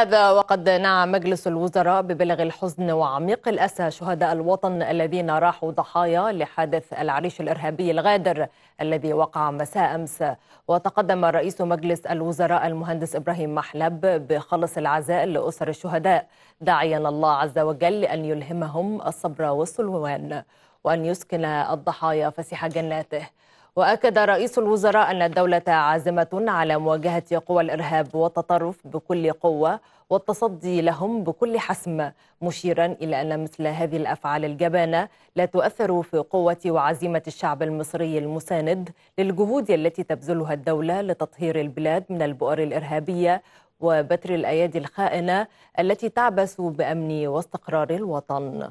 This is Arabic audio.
هذا وقد نعى مجلس الوزراء ببلغ الحزن وعميق الأسى شهداء الوطن الذين راحوا ضحايا لحادث العريش الإرهابي الغادر الذي وقع مساء أمس وتقدم رئيس مجلس الوزراء المهندس إبراهيم محلب بخلص العزاء لأسر الشهداء داعيا الله عز وجل أن يلهمهم الصبر والسلوان وأن يسكن الضحايا فسيح جناته وأكد رئيس الوزراء أن الدولة عازمة على مواجهة قوى الإرهاب والتطرف بكل قوة والتصدي لهم بكل حسم مشيرا إلى أن مثل هذه الأفعال الجبانة لا تؤثر في قوة وعزيمة الشعب المصري المساند للجهود التي تبذلها الدولة لتطهير البلاد من البؤر الإرهابية وبتر الأيادي الخائنة التي تعبث بأمن واستقرار الوطن